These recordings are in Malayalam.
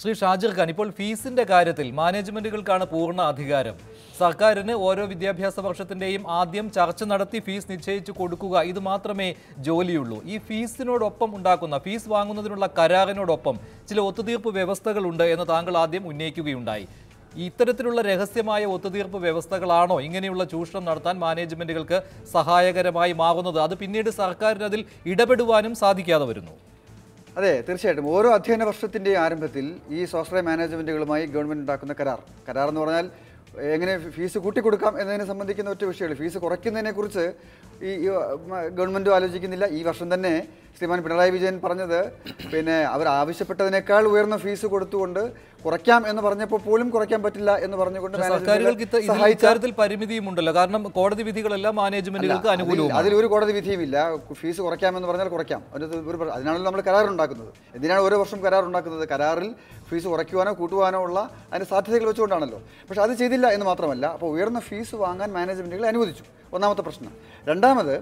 ശ്രീ ഷാജിർ ഖാൻ ഇപ്പോൾ ഫീസിന്റെ കാര്യത്തിൽ മാനേജ്മെന്റുകൾക്കാണ് പൂർണ്ണ അധികാരം സർക്കാരിന് ഓരോ വിദ്യാഭ്യാസ വർഷത്തിന്റെയും ആദ്യം ചർച്ച നടത്തി ഫീസ് നിശ്ചയിച്ചു കൊടുക്കുക ഇത് മാത്രമേ ജോലിയുള്ളൂ ഈ ഫീസിനോടൊപ്പം ഉണ്ടാക്കുന്ന ഫീസ് വാങ്ങുന്നതിനുള്ള കരാറിനോടൊപ്പം ചില ഒത്തുതീർപ്പ് വ്യവസ്ഥകളുണ്ട് എന്ന് താങ്കൾ ആദ്യം ഉന്നയിക്കുകയുണ്ടായി ഇത്തരത്തിലുള്ള രഹസ്യമായ ഒത്തുതീർപ്പ് വ്യവസ്ഥകളാണോ ഇങ്ങനെയുള്ള ചൂഷണം നടത്താൻ മാനേജ്മെന്റുകൾക്ക് സഹായകരമായി മാറുന്നത് അത് പിന്നീട് സർക്കാരിനതിൽ ഇടപെടുവാനും സാധിക്കാതെ വരുന്നു അതെ തീർച്ചയായിട്ടും ഓരോ അധ്യയന വർഷത്തിൻ്റെ ആരംഭത്തിൽ ഈ സ്വാശ്രയ മാനേജ്മെൻറ്റുകളുമായി ഗവൺമെൻറ് ഉണ്ടാക്കുന്ന കരാർ കരാർ എന്ന് പറഞ്ഞാൽ എങ്ങനെ ഫീസ് കൂട്ടിക്കൊടുക്കാം എന്നതിനെ സംബന്ധിക്കുന്ന ഒറ്റ വിഷയമാണ് ഫീസ് കുറയ്ക്കുന്നതിനെക്കുറിച്ച് ഈ ഗവൺമെൻറ്റും ആലോചിക്കുന്നില്ല ഈ വർഷം തന്നെ ശ്രീമാൻ പിണറായി വിജയൻ പറഞ്ഞത് പിന്നെ അവർ ആവശ്യപ്പെട്ടതിനേക്കാൾ ഉയർന്ന ഫീസ് കൊടുത്തുകൊണ്ട് കുറയ്ക്കാം എന്ന് പറഞ്ഞപ്പോൾ പോലും കുറയ്ക്കാൻ പറ്റില്ല എന്ന് പറഞ്ഞുകൊണ്ട് സർക്കാരുകൾക്ക് ഇക്കാര്യത്തിൽ പരിമിതിയും കാരണം കോടതി വിധികളെല്ലാം മാനേജ്മെന്റുകൾക്ക് അനുകൂലവും അതിലൊരു ഒരു കോടതി വിധിയും ഇല്ല ഫീസ് കുറയ്ക്കാമെന്ന് പറഞ്ഞാൽ കുറയ്ക്കാം ഒരു അതിനാണല്ലോ നമ്മൾ കരാർ ഉണ്ടാക്കുന്നത് എന്തിനാണ് ഓരോ വർഷം കരാർ ഉണ്ടാക്കുന്നത് കരാറിൽ ഫീസ് കുറയ്ക്കുവാനോ കൂട്ടുവാനോ ഉള്ള അതിന് സാധ്യതകൾ വെച്ചുകൊണ്ടാണല്ലോ പക്ഷെ അത് ചെയ്തില്ല എന്ന് മാത്രമല്ല അപ്പോൾ ഉയർന്ന ഫീസ് വാങ്ങാൻ മാനേജ്മെന്റുകൾ അനുവദിച്ചു ഒന്നാമത്തെ പ്രശ്നം രണ്ടാമത്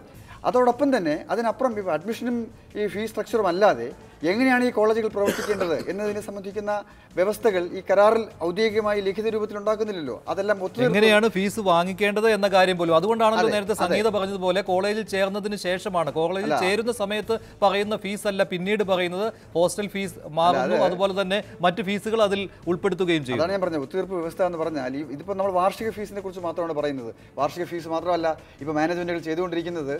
അതോടൊപ്പം തന്നെ അതിനപ്പുറം ഇപ്പോൾ അഡ്മിഷനും ഈ ഫീസ് സ്ട്രക്ചറും അല്ലാതെ എങ്ങനെയാണ് ഈ കോളേജുകൾ പ്രവർത്തിക്കേണ്ടത് എന്നതിനെ സംബന്ധിക്കുന്ന വ്യവസ്ഥകൾ ഈ കരാറിൽ ഔദ്യോഗികമായി ലിഖിത രൂപത്തിൽ ഉണ്ടാക്കുന്നില്ലല്ലോ അതെല്ലാം എങ്ങനെയാണ് ഫീസ് വാങ്ങിക്കേണ്ടത് എന്ന കാര്യം പോലും അതുകൊണ്ടാണല്ലോ നേരത്തെ സംഗീത പറഞ്ഞതുപോലെ കോളേജിൽ ചേർന്നതിന് ശേഷമാണ് കോളേജിൽ ചേരുന്ന സമയത്ത് പറയുന്ന ഫീസ് അല്ല പിന്നീട് പറയുന്നത് ഹോസ്റ്റൽ ഫീസ് മാറുന്നു അതുപോലെ തന്നെ മറ്റ് ഫീസുകൾ അതിൽ ഉൾപ്പെടുത്തുകയും ചെയ്യും അതാണ് ഞാൻ പറഞ്ഞത് ഒത്തുതീർപ്പ് വ്യവസ്ഥ എന്ന് പറഞ്ഞാൽ ഇതിപ്പോൾ നമ്മൾ വാർഷിക ഫീസിനെ കുറിച്ച് മാത്രമാണ് പറയുന്നത് വാർഷിക ഫീസ് മാത്രമല്ല ഇപ്പൊ മാനേജ്മെന്റുകൾ ചെയ്തുകൊണ്ടിരിക്കുന്നത്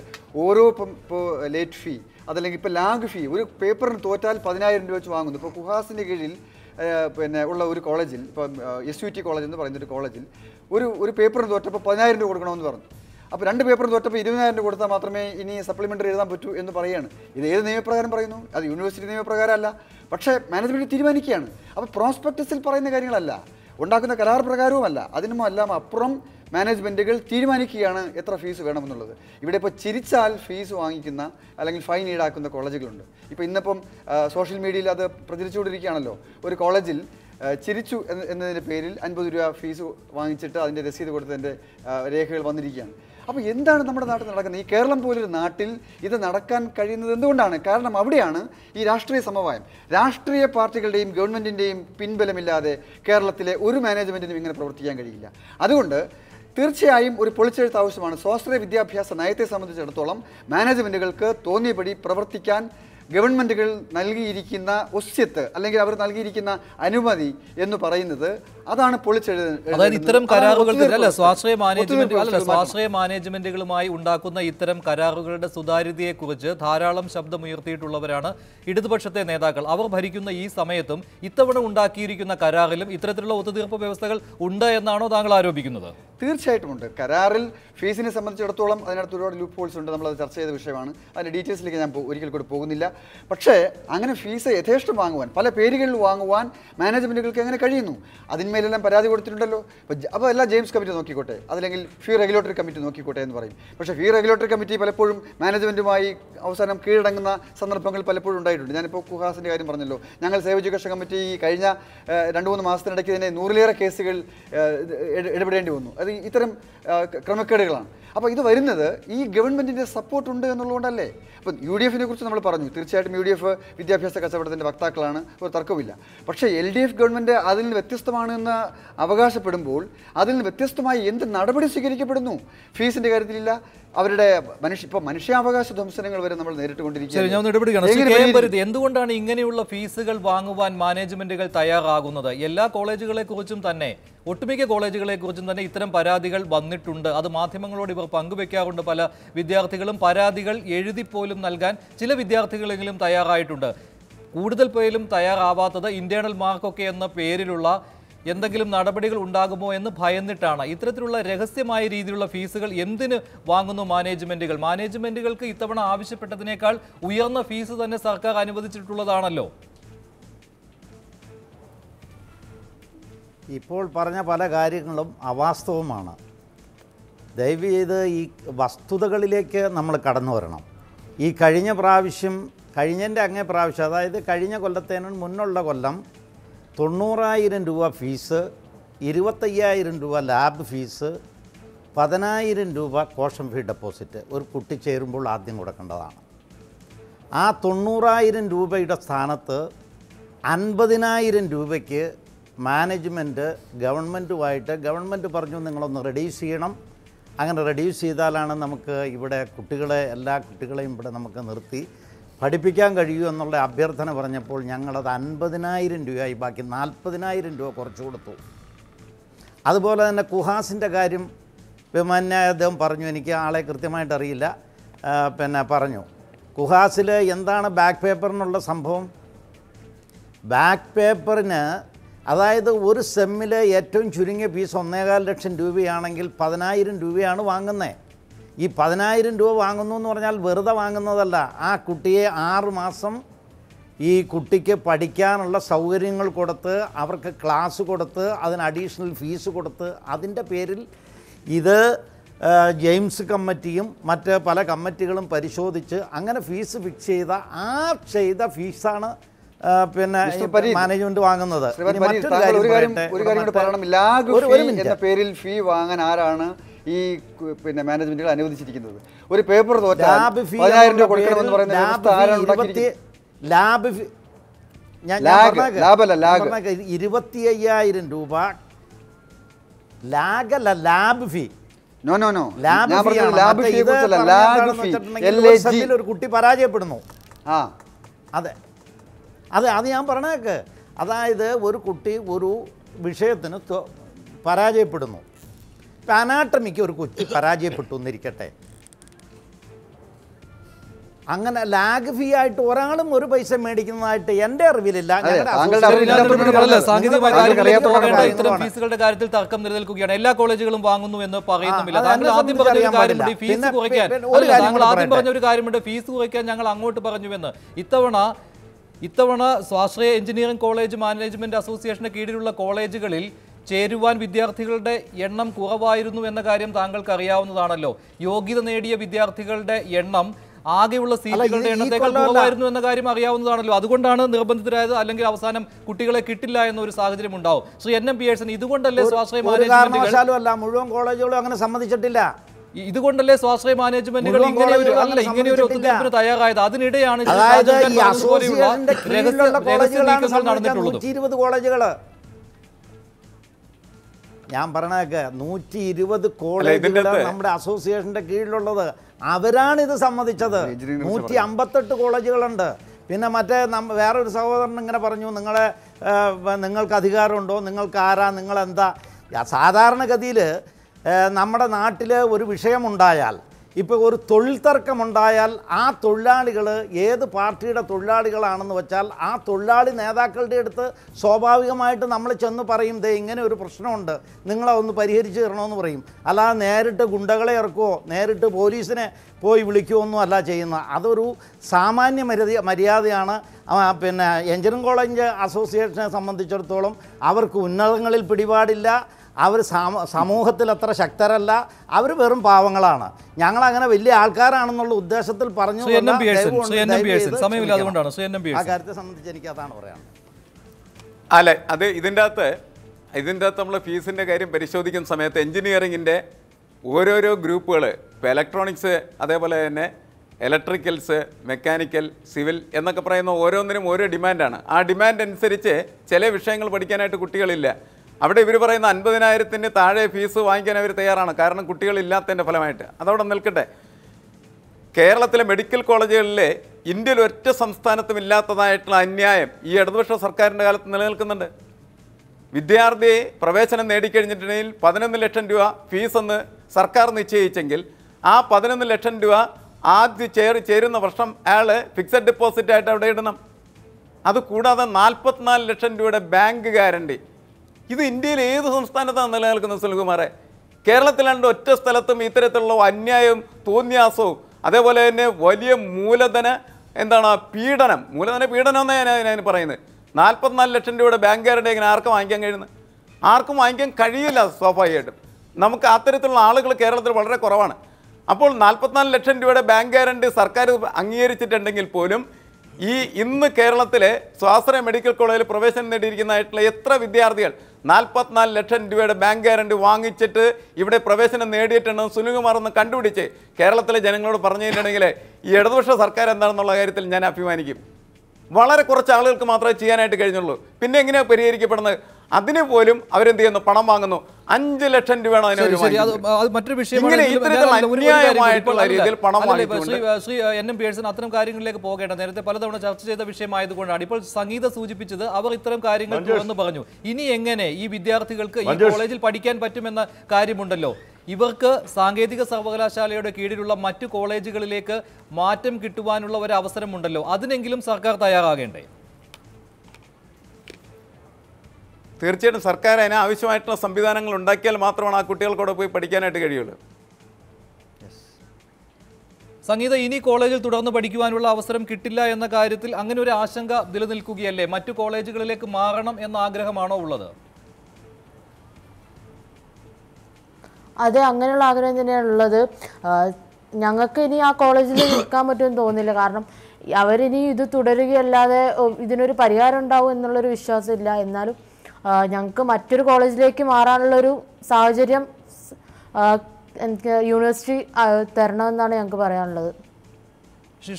ഓരോ ഇപ്പം ഇപ്പോൾ ലേറ്റ് ഫീ അതല്ലെങ്കിൽ ഇപ്പൊ ലാഗ് ഫീ ഒരു പേപ്പറിന് തോറ്റാൽ പതിനായിരം രൂപ വെച്ച് വാങ്ങുന്നു ഇപ്പോൾ കുഹാസിൻ്റെ കീഴിൽ പിന്നെ ഉള്ള ഒരു കോളേജിൽ ഇപ്പം എസ് യു ടി കോളേജ് എന്ന് പറയുന്നൊരു ഒരു കോളേജിൽ ഒരു ഒരു പേപ്പറിന് തോറ്റപ്പോൾ പതിനായിരം രൂപ കൊടുക്കണമെന്ന് പറഞ്ഞു അപ്പോൾ രണ്ട് പേപ്പറിന് തോറ്റപ്പോൾ ഇരുപതിനായിരം രൂപ കൊടുത്താൽ മാത്രമേ ഇനി സപ്ലിമെൻ്ററി എഴുതാൻ പറ്റൂ എന്ന് പറയുകയാണ് ഇത് ഏത് നിയമപ്രകാരം പറയുന്നു അത് യൂണിവേഴ്സിറ്റി നിയമപ്രകാരമല്ല പക്ഷേ മാനേജ്മെൻറ്റ് തീരുമാനിക്കുകയാണ് അപ്പോൾ പ്രോസ്പെക്ടസിൽ പറയുന്ന കാര്യങ്ങളല്ല ഉണ്ടാക്കുന്ന കരാർ പ്രകാരവുമല്ല അതിനും അപ്പുറം മാനേജ്മെൻറ്റുകൾ തീരുമാനിക്കുകയാണ് എത്ര ഫീസ് വേണമെന്നുള്ളത് ഇവിടെ ഇപ്പോൾ ചിരിച്ചാൽ ഫീസ് വാങ്ങിക്കുന്ന അല്ലെങ്കിൽ ഫൈൻ ഈടാക്കുന്ന കോളേജുകളുണ്ട് ഇപ്പോൾ ഇന്നിപ്പം സോഷ്യൽ മീഡിയയിൽ അത് പ്രചരിച്ചുകൊണ്ടിരിക്കുകയാണല്ലോ ഒരു കോളേജിൽ ചിരിച്ചു എന്നതിൻ്റെ പേരിൽ അൻപത് രൂപ ഫീസ് വാങ്ങിച്ചിട്ട് അതിൻ്റെ രസീത് കൊടുത്തതിൻ്റെ രേഖകൾ വന്നിരിക്കുകയാണ് അപ്പോൾ എന്താണ് നമ്മുടെ നാട്ടിൽ നടക്കുന്നത് ഈ കേരളം പോലൊരു നാട്ടിൽ ഇത് നടക്കാൻ കഴിയുന്നത് എന്തുകൊണ്ടാണ് കാരണം അവിടെയാണ് ഈ രാഷ്ട്രീയ സമവായം രാഷ്ട്രീയ പാർട്ടികളുടെയും ഗവൺമെൻറ്റിൻ്റെയും പിൻബലമില്ലാതെ കേരളത്തിലെ ഒരു മാനേജ്മെൻറ്റിനും ഇങ്ങനെ പ്രവർത്തിക്കാൻ കഴിയില്ല അതുകൊണ്ട് തീർച്ചയായും ഒരു പൊളിച്ചെഴുത്ത് ആവശ്യമാണ് സ്വാശ്രയ വിദ്യാഭ്യാസ നയത്തെ സംബന്ധിച്ചിടത്തോളം മാനേജ്മെൻറ്റുകൾക്ക് തോന്നിയപടി പ്രവർത്തിക്കാൻ ഗവൺമെൻറ്റുകൾ നൽകിയിരിക്കുന്ന ഒസ്യത്ത് അല്ലെങ്കിൽ അവർ നൽകിയിരിക്കുന്ന അനുമതി എന്ന് പറയുന്നത് അതാണ് പൊളിച്ചെഴുതുന്നത് ഇത്തരം കരാറുകൾ സ്വാശ്രയ മാനേജ്മെന്റ് അല്ല സ്വാശ്രയ മാനേജ്മെന്റുകളുമായി ഉണ്ടാക്കുന്ന ഇത്തരം കരാറുകളുടെ കുറിച്ച് ധാരാളം ശബ്ദമുയർത്തിയിട്ടുള്ളവരാണ് ഇടതുപക്ഷത്തെ നേതാക്കൾ അവർ ഭരിക്കുന്ന ഈ സമയത്തും ഇത്തവണ ഉണ്ടാക്കിയിരിക്കുന്ന കരാറിലും ഇത്തരത്തിലുള്ള ഒത്തുതീർപ്പ് വ്യവസ്ഥകൾ ഉണ്ട് എന്നാണോ താങ്കൾ ആരോപിക്കുന്നത് തീർച്ചയായിട്ടും ഉണ്ട് കരാറിൽ ഫീസിനെ സംബന്ധിച്ചിടത്തോളം അതിനകത്ത് ഒരുപാട് ലൂപ്പ് ഹോൾസ് ഉണ്ട് നമ്മളത് ചർച്ച ചെയ്ത വിഷയമാണ് അതിൻ്റെ ഡീറ്റെയിൽസിലേക്ക് ഞാൻ ഒരിക്കൽ കൂടി പോകുന്നില്ല പക്ഷേ അങ്ങനെ ഫീസ് യഥേഷ്ടം വാങ്ങുവാൻ പല പേരുകളിൽ വാങ്ങുവാൻ മാനേജ്മെൻറ്റുകൾക്ക് എങ്ങനെ കഴിയുന്നു അതിന്മേലെല്ലാം പരാതി കൊടുത്തിട്ടുണ്ടല്ലോ അപ്പോൾ എല്ലാം ജെയിംസ് കമ്മിറ്റി നോക്കിക്കോട്ടെ അതല്ലെങ്കിൽ ഫീ റെഗുലേറ്ററി കമ്മിറ്റി നോക്കിക്കോട്ടെ എന്ന് പറയും പക്ഷേ ഫീ റെഗുലേറ്ററി കമ്മിറ്റി പലപ്പോഴും മാനേജ്മെൻറ്റുമായി അവസാനം കീഴടങ്ങുന്ന സന്ദർഭങ്ങൾ പലപ്പോഴും ഉണ്ടായിട്ടുണ്ട് ഞാനിപ്പോൾ കുഹാസിൻ്റെ കാര്യം പറഞ്ഞല്ലോ ഞങ്ങൾ സേവ് എഡ്യൂക്കേഷൻ കമ്മിറ്റി കഴിഞ്ഞ രണ്ട് മൂന്ന് മാസത്തിനിടയ്ക്ക് തന്നെ നൂറിലേറെ കേസുകൾ ഇടപെടേണ്ടി വന്നു അത് ഇത്തരം ക്രമക്കേടുകളാണ് അപ്പോൾ ഇത് വരുന്നത് ഈ ഗവൺമെൻറ്റിൻ്റെ സപ്പോർട്ട് ഉണ്ട് എന്നുള്ളതുകൊണ്ടല്ലേ അപ്പം യു ഡി എഫിനെ കുറിച്ച് നമ്മൾ പറഞ്ഞു തീർച്ചയായിട്ടും യു ഡി എഫ് വിദ്യാഭ്യാസ കച്ചവടത്തിൻ്റെ വക്താക്കളാണ് ഒരു തർക്കമില്ല പക്ഷേ എൽ ഡി എഫ് ഗവൺമെൻറ് അതിൽ നിന്ന് വ്യത്യസ്തമാണെന്ന് അവകാശപ്പെടുമ്പോൾ അതിൽ നിന്ന് വ്യത്യസ്തമായി എന്ത് നടപടി സ്വീകരിക്കപ്പെടുന്നു ഫീസിൻ്റെ കാര്യത്തിലില്ല അവരുടെ മനുഷ്യ ഇപ്പൊ മനുഷ്യാവകാശ ധ്വംസനങ്ങൾ വരെ നമ്മൾ നേരിട്ട് കൊണ്ടിരിക്കുകയാണ് എന്തുകൊണ്ടാണ് ഇങ്ങനെയുള്ള ഫീസുകൾ വാങ്ങുവാൻ മാനേജ്മെന്റുകൾ തയ്യാറാകുന്നത് എല്ലാ കോളേജുകളെ കുറിച്ചും തന്നെ ഒട്ടുമിക്ക കോളേജുകളെ കുറിച്ചും തന്നെ ഇത്തരം പരാതികൾ വന്നിട്ടുണ്ട് അത് മാധ്യമങ്ങളോട് ഇവർ പങ്കുവെക്കാറുണ്ട് പല വിദ്യാർത്ഥികളും പരാതികൾ എഴുതി പോലും നൽകാൻ ചില വിദ്യാർത്ഥികളെങ്കിലും തയ്യാറായിട്ടുണ്ട് കൂടുതൽ പേരും തയ്യാറാവാത്തത് ഇന്റേണൽ മാർക്കൊക്കെ എന്ന പേരിലുള്ള എന്തെങ്കിലും നടപടികൾ ഉണ്ടാകുമോ എന്ന് ഭയന്നിട്ടാണ് ഇത്തരത്തിലുള്ള രഹസ്യമായ രീതിയിലുള്ള ഫീസുകൾ എന്തിന് വാങ്ങുന്നു മാനേജ്മെന്റുകൾ മാനേജ്മെന്റുകൾക്ക് ഇത്തവണ ആവശ്യപ്പെട്ടതിനേക്കാൾ ഉയർന്ന ഫീസ് തന്നെ സർക്കാർ അനുവദിച്ചിട്ടുള്ളതാണല്ലോ ഇപ്പോൾ പറഞ്ഞ പല കാര്യങ്ങളും അവാസ്തവമാണ് ദയവ് ചെയ്ത് ഈ വസ്തുതകളിലേക്ക് നമ്മൾ കടന്നു വരണം ഈ കഴിഞ്ഞ പ്രാവശ്യം കഴിഞ്ഞതിൻ്റെ അങ്ങേ പ്രാവശ്യം അതായത് കഴിഞ്ഞ കൊല്ലത്തേനും മുന്നുള്ള കൊല്ലം തൊണ്ണൂറായിരം രൂപ ഫീസ് ഇരുപത്തയ്യായിരം രൂപ ലാബ് ഫീസ് പതിനായിരം രൂപ കോഷൻ ഫീ ഡെപ്പോസിറ്റ് ഒരു കുട്ടി ചേരുമ്പോൾ ആദ്യം കൊടുക്കേണ്ടതാണ് ആ തൊണ്ണൂറായിരം രൂപയുടെ സ്ഥാനത്ത് അൻപതിനായിരം രൂപയ്ക്ക് മാനേജ്മെൻറ്റ് ഗവൺമെൻറ്റുമായിട്ട് ഗവൺമെൻറ് പറഞ്ഞു നിങ്ങളൊന്ന് റെഡ്യൂസ് ചെയ്യണം അങ്ങനെ റെഡ്യൂസ് ചെയ്താലാണ് നമുക്ക് ഇവിടെ കുട്ടികളെ എല്ലാ കുട്ടികളെയും ഇവിടെ നമുക്ക് നിർത്തി പഠിപ്പിക്കാൻ കഴിയൂ എന്നുള്ള അഭ്യർത്ഥന പറഞ്ഞപ്പോൾ ഞങ്ങളത് അൻപതിനായിരം രൂപയായി ബാക്കി നാൽപ്പതിനായിരം രൂപ കുറച്ചു കൊടുത്തു അതുപോലെ തന്നെ കുഹാസിൻ്റെ കാര്യം വിമാനായ അദ്ദേഹം പറഞ്ഞു എനിക്ക് ആളെ കൃത്യമായിട്ട് അറിയില്ല പിന്നെ പറഞ്ഞു കുഹാസിൽ എന്താണ് ബാക്ക് പേപ്പറിനുള്ള സംഭവം ബാക്ക് പേപ്പറിന് അതായത് ഒരു സെമ്മിലെ ഏറ്റവും ചുരുങ്ങിയ ഫീസ് ഒന്നേകാൽ ലക്ഷം രൂപയാണെങ്കിൽ പതിനായിരം രൂപയാണ് വാങ്ങുന്നത് ഈ പതിനായിരം രൂപ വാങ്ങുന്നു എന്ന് പറഞ്ഞാൽ വെറുതെ വാങ്ങുന്നതല്ല ആ കുട്ടിയെ ആറുമാസം മാസം ഈ കുട്ടിക്ക് പഠിക്കാനുള്ള സൗകര്യങ്ങൾ കൊടുത്ത് അവർക്ക് ക്ലാസ് കൊടുത്ത് അതിന് അഡീഷണൽ ഫീസ് കൊടുത്ത് അതിൻ്റെ പേരിൽ ഇത് ജെയിംസ് കമ്മിറ്റിയും മറ്റ് പല കമ്മിറ്റികളും പരിശോധിച്ച് അങ്ങനെ ഫീസ് ഫിക്സ് ചെയ്ത ആ ചെയ്ത ഫീസാണ് പിന്നെ മാനേജ്മെന്റ് വാങ്ങുന്നത് മറ്റൊരു കാര്യം പറയണം പേരിൽ ഫീ വാങ്ങാൻ ആരാണ് ഈ പിന്നെ മാനേജ്മെന്റുകൾ അനുവദിച്ചിരിക്കുന്നത് ഒരു പേപ്പർ തോറ്റാൽ പതിനായിരം രൂപ കൊടുക്കണമെന്ന് പറയുന്ന ലാബ് ഞാൻ ഇരുപത്തി അയ്യായിരം രൂപ ലാഗല്ല lab fee no no no ഒരു കുട്ടി പരാജയപ്പെടുന്നു ആ അതെ അതെ അത് ഞാൻ പറഞ്ഞേക്ക് അതായത് ഒരു കുട്ടി ഒരു വിഷയത്തിന് പരാജയപ്പെടുന്നു പാനാട്രമിക്ക് ഒരു കൊച്ചി പരാജയപ്പെട്ടു എന്നിരിക്കട്ടെ അങ്ങനെ ലാഗ് ഫീ ആയിട്ട് ഒരാളും ഒരു പൈസ മേടിക്കുന്നതായിട്ട് എന്റെ അറിവിലില്ല ഫീസുകളുടെ കാര്യത്തിൽ തർക്കം നിലനിൽക്കുകയാണ് എല്ലാ കോളേജുകളും വാങ്ങുന്നു എന്ന് പറയുന്നില്ല ആദ്യം പറഞ്ഞ ഫീസ് കുറയ്ക്കാൻ ആദ്യം പറഞ്ഞ ഒരു കാര്യമുണ്ട് ഫീസ് കുറയ്ക്കാൻ ഞങ്ങൾ അങ്ങോട്ട് പറഞ്ഞുവെന്ന് ഇത്തവണ ഇത്തവണ സ്വാശ്രയ എഞ്ചിനീയറിംഗ് കോളേജ് മാനേജ്മെന്റ് അസോസിയേഷന് കീഴിലുള്ള കോളേജുകളിൽ ചേരുവാൻ വിദ്യാർത്ഥികളുടെ എണ്ണം കുറവായിരുന്നു എന്ന കാര്യം താങ്കൾക്ക് അറിയാവുന്നതാണല്ലോ യോഗ്യത നേടിയ വിദ്യാർത്ഥികളുടെ എണ്ണം ആകെയുള്ള സീറ്റുകളുടെ എണ്ണത്തേക്കാൾ കുറവായിരുന്നു എന്ന കാര്യം അറിയാവുന്നതാണല്ലോ അതുകൊണ്ടാണ് നിർബന്ധിതരായത് അല്ലെങ്കിൽ അവസാനം കുട്ടികളെ കിട്ടില്ല എന്നൊരു സാഹചര്യം ഉണ്ടാവും ശ്രീ എൻ എം പിയേഴ്സൺ ഇതുകൊണ്ടല്ലേ സ്വാശ്രയ മാനേജ്മെന്റ് മുഴുവൻ അങ്ങനെ സമ്മതിച്ചിട്ടില്ല ഇതുകൊണ്ടല്ലേ സ്വാശ്രയ മാനേജ്മെന്റുകൾ ഇങ്ങനെ ഒരു ഒത്തുതീർപ്പിന് തയ്യാറായത് അതിനിടെയാണ് രഹസ്യ നടന്നിട്ടുള്ളത് ഞാൻ പറഞ്ഞതൊക്കെ നൂറ്റി ഇരുപത് കോളേജുകളാണ് നമ്മുടെ അസോസിയേഷന്റെ കീഴിലുള്ളത് അവരാണ് ഇത് സമ്മതിച്ചത് നൂറ്റി അമ്പത്തെട്ട് കോളേജുകളുണ്ട് പിന്നെ മറ്റേ നമ്മ വേറൊരു സഹോദരൻ ഇങ്ങനെ പറഞ്ഞു നിങ്ങളെ നിങ്ങൾക്ക് അധികാരമുണ്ടോ നിങ്ങൾക്ക് ആരാ നിങ്ങളെന്താ സാധാരണഗതിയിൽ നമ്മുടെ നാട്ടിൽ ഒരു വിഷയമുണ്ടായാൽ ഇപ്പോൾ ഒരു തൊഴിൽ തർക്കമുണ്ടായാൽ ആ തൊഴിലാളികൾ ഏത് പാർട്ടിയുടെ തൊഴിലാളികളാണെന്ന് വെച്ചാൽ ആ തൊഴിലാളി നേതാക്കളുടെ അടുത്ത് സ്വാഭാവികമായിട്ട് നമ്മൾ ചെന്ന് പറയും ദേ ഇങ്ങനെ ഒരു പ്രശ്നമുണ്ട് നിങ്ങളെ ഒന്ന് പരിഹരിച്ച് തരണമെന്ന് പറയും അല്ലാതെ നേരിട്ട് ഗുണ്ടകളെ ഇറക്കുമോ നേരിട്ട് പോലീസിനെ പോയി വിളിക്കുമോ ഒന്നും അല്ല ചെയ്യുന്നത് അതൊരു സാമാന്യ മര്യാദ മര്യാദയാണ് പിന്നെ എഞ്ചിനീയറിംഗ് കോളേജ് അസോസിയേഷനെ സംബന്ധിച്ചിടത്തോളം അവർക്ക് ഉന്നതങ്ങളിൽ പിടിപാടില്ല അവർ സമൂഹത്തിൽ അത്ര ശക്തരല്ല അവർ വെറും പാവങ്ങളാണ് ഞങ്ങൾ അങ്ങനെ വലിയ ആൾക്കാരാണെന്നുള്ള ഉദ്ദേശത്തിൽ പറഞ്ഞു ആ കാര്യത്തെ സംബന്ധിച്ച് എനിക്ക് അതാണ് പറയാൻ അത് ഇതിൻ്റെ അകത്ത് ഇതിൻ്റെ അകത്ത് നമ്മൾ ഫീസിൻ്റെ കാര്യം പരിശോധിക്കുന്ന സമയത്ത് എൻജിനീയറിങ്ങിൻ്റെ ഓരോരോ ഗ്രൂപ്പുകൾ ഇപ്പോൾ ഇലക്ട്രോണിക്സ് അതേപോലെ തന്നെ ഇലക്ട്രിക്കൽസ് മെക്കാനിക്കൽ സിവിൽ എന്നൊക്കെ പറയുന്ന ഓരോന്നിനും ഓരോ ഡിമാൻഡാണ് ആ ഡിമാൻഡ് അനുസരിച്ച് ചില വിഷയങ്ങൾ പഠിക്കാനായിട്ട് കുട്ടികളില്ല അവിടെ ഇവർ പറയുന്ന അൻപതിനായിരത്തിന് താഴെ ഫീസ് വാങ്ങിക്കാൻ അവർ തയ്യാറാണ് കാരണം കുട്ടികളില്ലാത്തതിൻ്റെ ഫലമായിട്ട് അതവിടെ നിൽക്കട്ടെ കേരളത്തിലെ മെഡിക്കൽ കോളേജുകളിലെ ഇന്ത്യയിൽ ഒറ്റ സംസ്ഥാനത്തും ഇല്ലാത്തതായിട്ടുള്ള അന്യായം ഈ ഇടതുപക്ഷ സർക്കാരിൻ്റെ കാലത്ത് നിലനിൽക്കുന്നുണ്ട് വിദ്യാർത്ഥിയെ പ്രവേശനം നേടിക്കഴിഞ്ഞിട്ടുണ്ടെങ്കിൽ പതിനൊന്ന് ലക്ഷം രൂപ ഫീസ് എന്ന് സർക്കാർ നിശ്ചയിച്ചെങ്കിൽ ആ പതിനൊന്ന് ലക്ഷം രൂപ ആദ്യ ചേർ ചേരുന്ന വർഷം അയാൾ ഫിക്സഡ് ഡെപ്പോസിറ്റായിട്ട് അവിടെ ഇടണം അതുകൂടാതെ നാൽപ്പത്തിനാല് ലക്ഷം രൂപയുടെ ബാങ്ക് ഗ്യാരണ്ടി ഇത് ഇന്ത്യയിൽ ഏത് സംസ്ഥാനത്താണ് നിലനിൽക്കുന്നത് സുനിൽകുമാറെ കേരളത്തിലാണ്ട് ഒറ്റ സ്ഥലത്തും ഇത്തരത്തിലുള്ള അന്യായവും തോന്നിയാസവും അതേപോലെ തന്നെ വലിയ മൂലധന എന്താണ് പീഡനം മൂലധന പീഡനം എന്നാണ് ഞാൻ ഞാൻ പറയുന്നത് നാൽപ്പത്തിനാല് ലക്ഷം രൂപയുടെ ഗ്യാരണ്ടി ഇങ്ങനെ ആർക്കും വാങ്ങിക്കാൻ കഴിയുന്നത് ആർക്കും വാങ്ങിക്കാൻ കഴിയില്ല സ്വാഭാവികമായിട്ടും നമുക്ക് അത്തരത്തിലുള്ള ആളുകൾ കേരളത്തിൽ വളരെ കുറവാണ് അപ്പോൾ നാൽപ്പത്തിനാല് ലക്ഷം രൂപയുടെ ബാങ്ക് ഗ്യാരണ്ടി സർക്കാർ അംഗീകരിച്ചിട്ടുണ്ടെങ്കിൽ പോലും ഈ ഇന്ന് കേരളത്തിലെ സ്വാശ്രയ മെഡിക്കൽ കോളേജിൽ പ്രവേശനം നേടിയിരിക്കുന്നതായിട്ടുള്ള എത്ര വിദ്യാർത്ഥികൾ നാൽപ്പത്തിനാല് ലക്ഷം രൂപയുടെ ബാങ്ക് ഗ്യാരണ്ടി വാങ്ങിച്ചിട്ട് ഇവിടെ പ്രവേശനം നേടിയിട്ടുണ്ടെന്ന് സുനിൽകുമാർ ഒന്ന് കണ്ടുപിടിച്ച് കേരളത്തിലെ ജനങ്ങളോട് പറഞ്ഞു ഈ ഇടതുപക്ഷ സർക്കാർ എന്താണെന്നുള്ള കാര്യത്തിൽ ഞാൻ അഭിമാനിക്കും വളരെ കുറച്ച് ആളുകൾക്ക് മാത്രമേ ചെയ്യാനായിട്ട് കഴിഞ്ഞുള്ളൂ പിന്നെ എങ്ങനെയാണ് പരിഹരിക്കപ്പെടുന്നത് അതിന് പോലും അവരെന്ത് ചെയ്യുന്നു പണം വാങ്ങുന്നു അഞ്ച് ലക്ഷം രൂപയാണ് അതിന് മറ്റൊരു വിഷയമായിട്ടുള്ള രീതിയിൽ പണം ശ്രീ എൻ പേഴ്സൺ അത്തരം കാര്യങ്ങളിലേക്ക് പോകേണ്ട നേരത്തെ പലതവണ ചർച്ച ചെയ്ത വിഷയമായതുകൊണ്ടാണ് ഇപ്പോൾ സംഗീത സൂചിപ്പിച്ചത് അവർ ഇത്തരം കാര്യങ്ങൾ തുറന്നു പറഞ്ഞു ഇനി എങ്ങനെ ഈ വിദ്യാർത്ഥികൾക്ക് ഈ കോളേജിൽ പഠിക്കാൻ പറ്റുമെന്ന കാര്യമുണ്ടല്ലോ ഇവർക്ക് സാങ്കേതിക സർവകലാശാലയുടെ കീഴിലുള്ള മറ്റു കോളേജുകളിലേക്ക് മാറ്റം കിട്ടുവാനുള്ള ഒരു അവസരമുണ്ടല്ലോ അതിനെങ്കിലും സർക്കാർ തയ്യാറാകേണ്ടേ തീർച്ചയായിട്ടും സർക്കാർ അതിന് ആവശ്യമായിട്ടുള്ള സംവിധാനങ്ങൾ ഉണ്ടാക്കിയാൽ മാത്രമാണ് ആ കുട്ടികൾക്കൂടെ പോയി പഠിക്കാനായിട്ട് കഴിയുള്ളൂ സംഗീത ഇനി കോളേജിൽ തുടർന്ന് പഠിക്കുവാനുള്ള അവസരം കിട്ടില്ല എന്ന കാര്യത്തിൽ അങ്ങനെ ഒരു ആശങ്ക നിലനിൽക്കുകയല്ലേ മറ്റു കോളേജുകളിലേക്ക് മാറണം എന്ന ആഗ്രഹമാണോ ഉള്ളത് അതെ അങ്ങനെയുള്ള ആഗ്രഹം തന്നെയാണ് ഉള്ളത് ഞങ്ങൾക്ക് ഇനി ആ കോളേജിൽ നിൽക്കാൻ പറ്റുമെന്ന് തോന്നുന്നില്ല കാരണം അവരിനി ഇത് തുടരുകയല്ലാതെ ഇതിനൊരു പരിഹാരം ഉണ്ടാവും എന്നുള്ളൊരു വിശ്വാസമില്ല എന്നാലും ഞങ്ങൾക്ക് മറ്റൊരു കോളേജിലേക്ക് മാറാനുള്ളൊരു സാഹചര്യം എനിക്ക് യൂണിവേഴ്സിറ്റി തരണമെന്നാണ് ഞങ്ങൾക്ക് പറയാനുള്ളത് ശ്രീ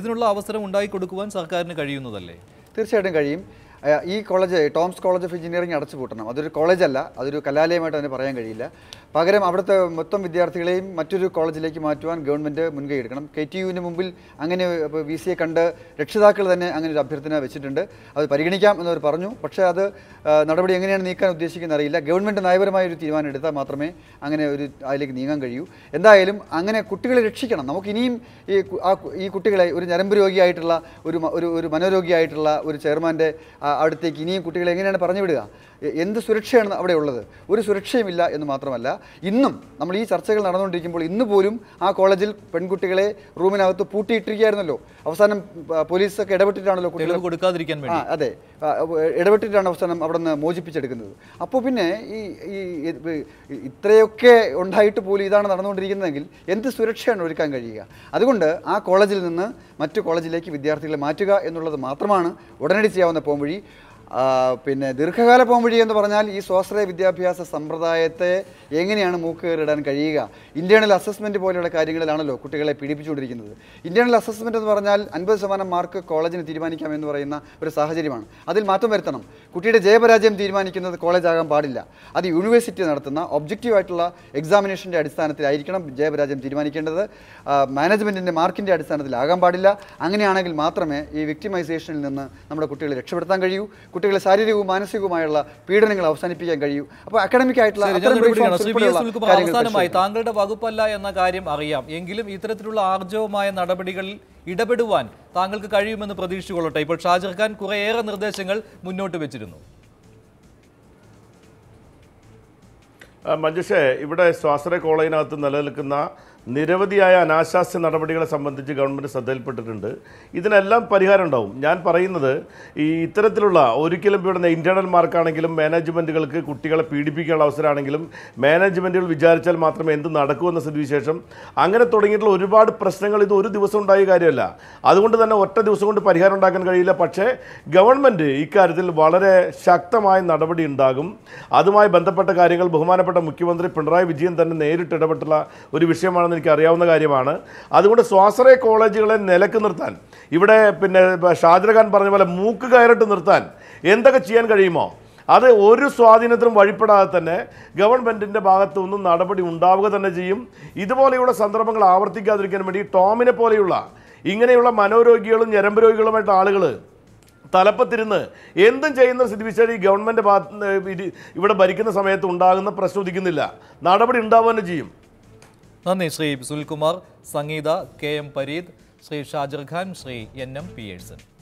ഇതിനുള്ള അവസരം ഉണ്ടായി കൊടുക്കുവാൻ സർക്കാരിന് കഴിയുന്നതല്ലേ തീർച്ചയായിട്ടും കഴിയും ഈ college Toms college of engineering അടച്ചുപൂട്ടണം അതൊരു കോളേജല്ല അതൊരു കലാലയമായിട്ട് അതിന് പറയാൻ കഴിയില്ല പകരം അവിടുത്തെ മൊത്തം വിദ്യാർത്ഥികളെയും മറ്റൊരു കോളേജിലേക്ക് മാറ്റുവാൻ ഗവൺമെൻറ് മുൻകൈ എടുക്കണം കെ ടി യുവിന് മുമ്പിൽ അങ്ങനെ വി സിയെ കണ്ട് രക്ഷിതാക്കൾ തന്നെ അങ്ങനെ ഒരു അഭ്യർത്ഥന വെച്ചിട്ടുണ്ട് അത് പരിഗണിക്കാം എന്നവർ പറഞ്ഞു പക്ഷേ അത് നടപടി എങ്ങനെയാണ് നീക്കാൻ ഉദ്ദേശിക്കുന്ന അറിയില്ല ഗവൺമെൻറ് നയപരമായ ഒരു തീരുമാനം എടുത്താൽ മാത്രമേ അങ്ങനെ ഒരു അതിലേക്ക് നീങ്ങാൻ കഴിയൂ എന്തായാലും അങ്ങനെ കുട്ടികളെ രക്ഷിക്കണം നമുക്ക് ഇനിയും ഈ ഈ കുട്ടികളെ ഒരു ഞരമ്പ് രോഗിയായിട്ടുള്ള ഒരു ഒരു മനോരോഗിയായിട്ടുള്ള ഒരു ചെയർമാൻ്റെ അടുത്തേക്ക് ഇനിയും കുട്ടികളെ എങ്ങനെയാണ് പറഞ്ഞു വിടുക എന്ത് സുരക്ഷയാണ് അവിടെ ഉള്ളത് ഒരു സുരക്ഷയുമില്ല എന്ന് മാത്രമല്ല ഇന്നും നമ്മൾ ഈ ചർച്ചകൾ നടന്നുകൊണ്ടിരിക്കുമ്പോൾ ഇന്ന് പോലും ആ കോളേജിൽ പെൺകുട്ടികളെ റൂമിനകത്ത് പൂട്ടിയിട്ടിരിക്കുകയായിരുന്നല്ലോ അവസാനം പോലീസൊക്കെ ഇടപെട്ടിട്ടാണല്ലോ കൊടുക്കാതിരിക്കാൻ ആ അതെ ഇടപെട്ടിട്ടാണ് അവസാനം അവിടെ നിന്ന് മോചിപ്പിച്ചെടുക്കുന്നത് അപ്പോൾ പിന്നെ ഈ ഈ ഇത്രയൊക്കെ ഉണ്ടായിട്ട് പോലും ഇതാണ് നടന്നുകൊണ്ടിരിക്കുന്നതെങ്കിൽ എന്ത് സുരക്ഷയാണ് ഒരുക്കാൻ കഴിയുക അതുകൊണ്ട് ആ കോളേജിൽ നിന്ന് മറ്റു കോളേജിലേക്ക് വിദ്യാർത്ഥികളെ മാറ്റുക എന്നുള്ളത് മാത്രമാണ് ഉടനടി ചെയ്യാവുന്ന പോംവഴി പിന്നെ ദീർഘകാല പോംവഴി എന്ന് പറഞ്ഞാൽ ഈ സ്വാശ്രയ വിദ്യാഭ്യാസ സമ്പ്രദായത്തെ എങ്ങനെയാണ് മൂക്ക് കയറിടാൻ കഴിയുക ഇൻറ്റേണൽ അസസ്മെൻറ്റ് പോലെയുള്ള കാര്യങ്ങളിലാണല്ലോ കുട്ടികളെ പീഡിപ്പിച്ചുകൊണ്ടിരിക്കുന്നത് ഇൻറ്റേണൽ അസസ്മെൻറ്റ് എന്ന് പറഞ്ഞാൽ അൻപത് ശതമാനം മാർക്ക് കോളേജിന് തീരുമാനിക്കാം എന്ന് പറയുന്ന ഒരു സാഹചര്യമാണ് അതിൽ മാറ്റം വരുത്തണം കുട്ടിയുടെ ജയപരാജയം തീരുമാനിക്കുന്നത് കോളേജ് ആകാൻ പാടില്ല അത് യൂണിവേഴ്സിറ്റി നടത്തുന്ന ഒബ്ജക്റ്റീവായിട്ടുള്ള എക്സാമിനേഷൻ്റെ അടിസ്ഥാനത്തിലായിരിക്കണം ജയപരാജയം തീരുമാനിക്കേണ്ടത് മാനേജ്മെൻറ്റിൻ്റെ മാർക്കിൻ്റെ അടിസ്ഥാനത്തിലാകാൻ പാടില്ല അങ്ങനെയാണെങ്കിൽ മാത്രമേ ഈ വിക്ടിമൈസേഷനിൽ നിന്ന് നമ്മുടെ കുട്ടികളെ രക്ഷപ്പെടുത്താൻ കഴിയൂ കുട്ടികളെ ശാരീരികവും മാനസികവുമായുള്ള പീഡനങ്ങൾ അവസാനിപ്പിക്കാൻ കഴിയൂ അപ്പോൾ അക്കാഡമിക് ആയിട്ടുള്ള താങ്കളുടെ വകുപ്പല്ല എന്ന കാര്യം അറിയാം എങ്കിലും ഇത്തരത്തിലുള്ള ആർജവമായ നടപടികളിൽ ഇടപെടുവാൻ താങ്കൾക്ക് കഴിയുമെന്ന് പ്രതീക്ഷിച്ചുകൊള്ളട്ടെ ഇപ്പോൾ ഷാജർ ഖാൻ കുറേയേറെ നിർദ്ദേശങ്ങൾ മുന്നോട്ട് വെച്ചിരുന്നു മഞ്ജുഷേ ഇവിടെ സ്വാശ്രയ കോളേജിനകത്ത് നിലനിൽക്കുന്ന നിരവധിയായ അനാശാസ്യ നടപടികളെ സംബന്ധിച്ച് ഗവൺമെൻറ് ശ്രദ്ധയിൽപ്പെട്ടിട്ടുണ്ട് ഇതിനെല്ലാം പരിഹാരം ഉണ്ടാവും ഞാൻ പറയുന്നത് ഈ ഇത്തരത്തിലുള്ള ഒരിക്കലും ഇവിടെ ഇൻറ്റേർണൽ മാർക്കാണെങ്കിലും മാനേജ്മെൻറ്റുകൾക്ക് കുട്ടികളെ പീഡിപ്പിക്കാനുള്ള അവസരമാണെങ്കിലും മാനേജ്മെൻറ്റുകൾ വിചാരിച്ചാൽ മാത്രമേ എന്ത് നടക്കുമെന്ന സ്ഥിതിവിശേഷം അങ്ങനെ തുടങ്ങിയിട്ടുള്ള ഒരുപാട് പ്രശ്നങ്ങൾ ഇത് ഒരു ദിവസം ഉണ്ടായ കാര്യമല്ല അതുകൊണ്ട് തന്നെ ഒറ്റ ദിവസം കൊണ്ട് പരിഹാരം ഉണ്ടാക്കാൻ കഴിയില്ല പക്ഷേ ഗവൺമെൻറ് ഇക്കാര്യത്തിൽ വളരെ ശക്തമായ നടപടി ഉണ്ടാകും അതുമായി ബന്ധപ്പെട്ട കാര്യങ്ങൾ ബഹുമാനപ്പെട്ട മുഖ്യമന്ത്രി പിണറായി വിജയൻ തന്നെ നേരിട്ട് ഇടപെട്ടുള്ള ഒരു വിഷയമാണെന്ന് എനിക്ക് അറിയാവുന്ന കാര്യമാണ് അതുകൊണ്ട് സ്വാശ്രയ കോളേജുകളെ നിലക്ക് നിർത്താൻ ഇവിടെ പിന്നെ ഷാജഹാൻ പറഞ്ഞ പോലെ മൂക്ക് കയറിട്ട് നിർത്താൻ എന്തൊക്കെ ചെയ്യാൻ കഴിയുമോ അത് ഒരു സ്വാധീനത്തിനും വഴിപ്പെടാതെ തന്നെ ഗവൺമെൻറ്റിൻ്റെ ഭാഗത്തു നിന്നും നടപടി ഉണ്ടാവുക തന്നെ ചെയ്യും ഇതുപോലെയുള്ള സന്ദർഭങ്ങൾ ആവർത്തിക്കാതിരിക്കാൻ വേണ്ടി ടോമിനെ പോലെയുള്ള ഇങ്ങനെയുള്ള മനോരോഗികളും ഞരമ്പ് ആളുകൾ തലപ്പത്തിരുന്ന് എന്തും ചെയ്യുന്ന വിശേഷം ഈ ഗവൺമെൻറ് ഭാഗത്ത് ഇവിടെ ഭരിക്കുന്ന സമയത്ത് ഉണ്ടാകുന്ന പ്രശ്നം ഉദിക്കുന്നില്ല നടപടി ഉണ്ടാവുക തന്നെ ചെയ്യും നന്ദി Shri Sunilkumar Sangeetha K M Pareed Shri Shajir Khan Shri N M Pearson